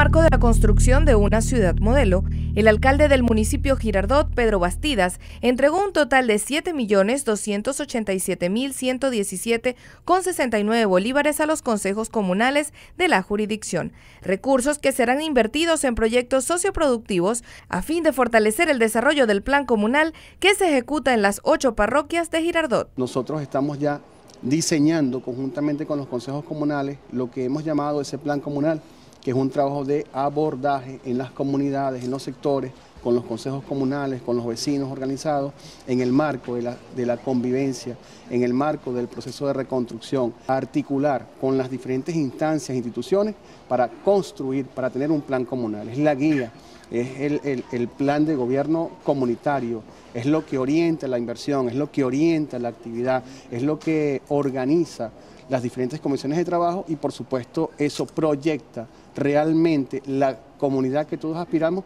marco de la construcción de una ciudad modelo, el alcalde del municipio Girardot, Pedro Bastidas, entregó un total de 7.287.117,69 bolívares a los consejos comunales de la jurisdicción, recursos que serán invertidos en proyectos socioproductivos a fin de fortalecer el desarrollo del plan comunal que se ejecuta en las ocho parroquias de Girardot. Nosotros estamos ya diseñando conjuntamente con los consejos comunales lo que hemos llamado ese plan comunal que es un trabajo de abordaje en las comunidades, en los sectores, con los consejos comunales, con los vecinos organizados, en el marco de la, convivencia, en el marco del proceso de reconstrucción, articular con las diferentes instancias, e instituciones, para construir, para tener un plan comunal. Es la guía, es el plan de gobierno comunitario, es lo que orienta la inversión, es lo que orienta la actividad, es lo que organiza las diferentes comisiones de trabajo y por supuesto eso proyecta realmente la comunidad que todos aspiramos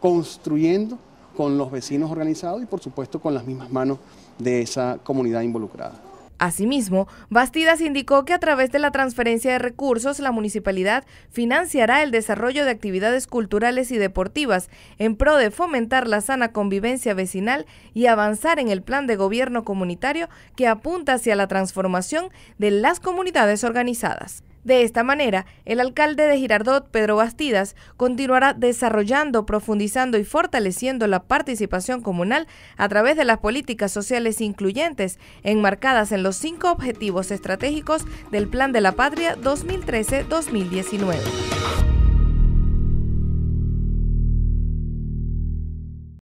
construyendo con los vecinos organizados y por supuesto con las mismas manos de esa comunidad involucrada. Asimismo, Bastidas indicó que a través de la transferencia de recursos, la municipalidad financiará el desarrollo de actividades culturales y deportivas en pro de fomentar la sana convivencia vecinal y avanzar en el plan de gobierno comunitario que apunta hacia la transformación de las comunidades organizadas. De esta manera, el alcalde de Girardot, Pedro Bastidas, continuará desarrollando, profundizando y fortaleciendo la participación comunal a través de las políticas sociales incluyentes, enmarcadas en los cinco objetivos estratégicos del Plan de la Patria 2013-2019.